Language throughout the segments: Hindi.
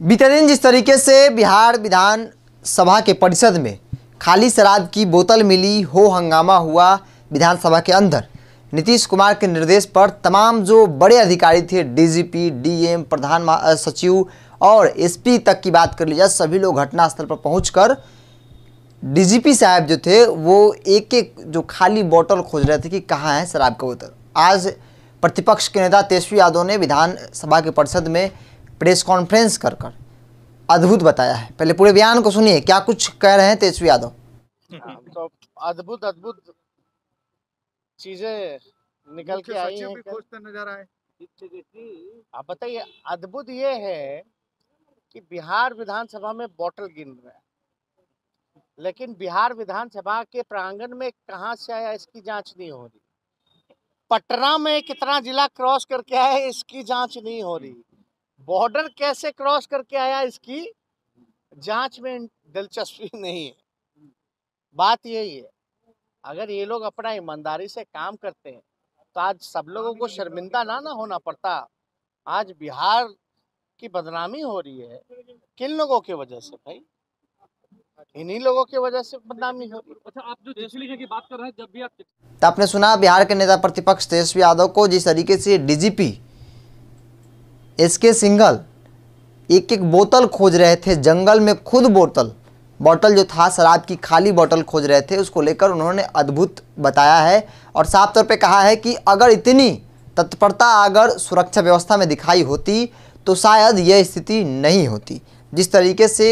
दिन जिस तरीके से बिहार विधान सभा के परिषद में खाली शराब की बोतल मिली हो हंगामा हुआ विधानसभा के अंदर नीतीश कुमार के निर्देश पर तमाम जो बड़े अधिकारी थे डीजीपी डीएम प्रधान सचिव और एसपी तक की बात कर ली जाए सभी लोग घटनास्थल पर पहुंचकर डीजीपी साहब जो थे वो एक एक जो खाली बोतल खोज रहे थे कि कहाँ है शराब का बोतल आज प्रतिपक्ष के नेता तेजस्वी यादव ने विधानसभा के परिषद में प्रेस कॉन्फ्रेंस कर कर अद्भुत बताया है पहले पूरे बयान को सुनिए क्या कुछ कह रहे हैं तेजस्वी यादव हाँ, तो अद्भुत अद्भुत चीजें निकल के आई हैं नजर आए आप बताइए अद्भुत ये है कि बिहार विधानसभा में बॉटल गिन रहे हैं लेकिन बिहार विधानसभा के प्रांगण में कहा से आया इसकी जांच नहीं हो रही पटना में कितना जिला क्रॉस करके आया इसकी जांच नहीं हो रही बॉर्डर कैसे क्रॉस करके आया इसकी जांच में दिलचस्पी नहीं है बात यही है अगर ये लोग अपना ईमानदारी से काम करते हैं तो आज सब हाँ, लोगों को शर्मिंदा ना ना होना पड़ता आज बिहार की बदनामी हो रही है किन लोगों की वजह से भाई इन्हीं लोगों की वजह से बदनामी हो रही अच्छा आप जो जेटली की बात कर रहे हैं जब भी आप तो आपने सुना बिहार के नेता प्रतिपक्ष तेजस्वी यादव को जिस तरीके से डीजीपी इसके सिंगल एक एक बोतल खोज रहे थे जंगल में खुद बोतल बोतल जो था शराब की खाली बोतल खोज रहे थे उसको लेकर उन्होंने अद्भुत बताया है और साफ तौर पे कहा है कि अगर इतनी तत्परता अगर सुरक्षा व्यवस्था में दिखाई होती तो शायद यह स्थिति नहीं होती जिस तरीके से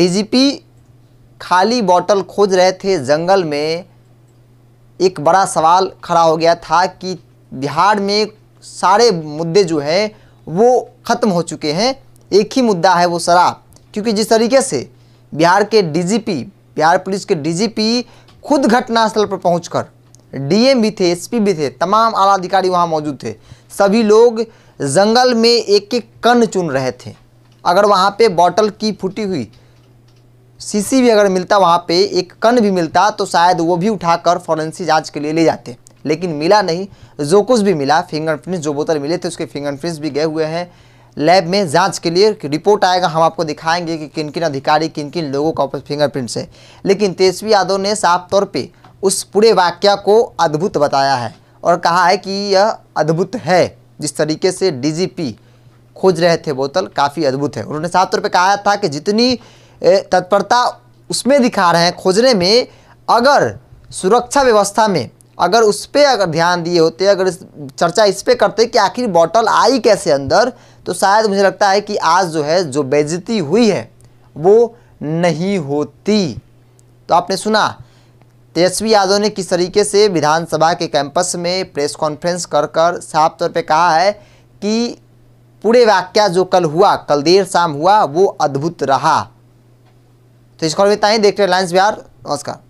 डी खाली बोतल खोज रहे थे जंगल में एक बड़ा सवाल खड़ा हो गया था कि बिहार में सारे मुद्दे जो हैं वो ख़त्म हो चुके हैं एक ही मुद्दा है वो शराब क्योंकि जिस तरीके से बिहार के डीजीपी बिहार पुलिस के डीजीपी खुद घटनास्थल पर पहुंचकर डीएम भी थे एसपी भी थे तमाम आला अधिकारी वहाँ मौजूद थे सभी लोग जंगल में एक एक कण चुन रहे थे अगर वहाँ पे बॉटल की फूटी हुई सीसी भी अगर मिलता वहाँ पे एक कण भी मिलता तो शायद वो भी उठाकर फॉरेंसिक जांच के लिए ले जाते लेकिन मिला नहीं जो कुछ भी मिला फिंगरप्रिंट्स जो बोतल मिले थे उसके फिंगरप्रिंट्स भी गए हुए हैं लैब में जांच के लिए रिपोर्ट आएगा हम आपको दिखाएंगे कि किन किन अधिकारी किन किन लोगों का फिंगरप्रिंट्स है लेकिन तेजस्वी यादव ने साफ तौर पर उस पूरे वाक्य को अद्भुत बताया है और कहा है कि यह अद्भुत है जिस तरीके से डी खोज रहे थे बोतल काफ़ी अद्भुत है उन्होंने साफ तौर पर कहा था कि जितनी तत्परता उसमें दिखा रहे हैं खोजने में अगर सुरक्षा व्यवस्था में अगर उस पर अगर ध्यान दिए होते अगर इस चर्चा इस पर करते कि आखिर बॉटल आई कैसे अंदर तो शायद मुझे लगता है कि आज जो है जो बेजती हुई है वो नहीं होती तो आपने सुना तेजस्वी यादव ने किस तरीके से विधानसभा के कैंपस में प्रेस कॉन्फ्रेंस कर कर साफ तौर पे कहा है कि पूरे वाक्या जो कल हुआ कल देर शाम हुआ वो अद्भुत रहा तो इस खबर में इतना ही देखते हैं बिहार नमस्कार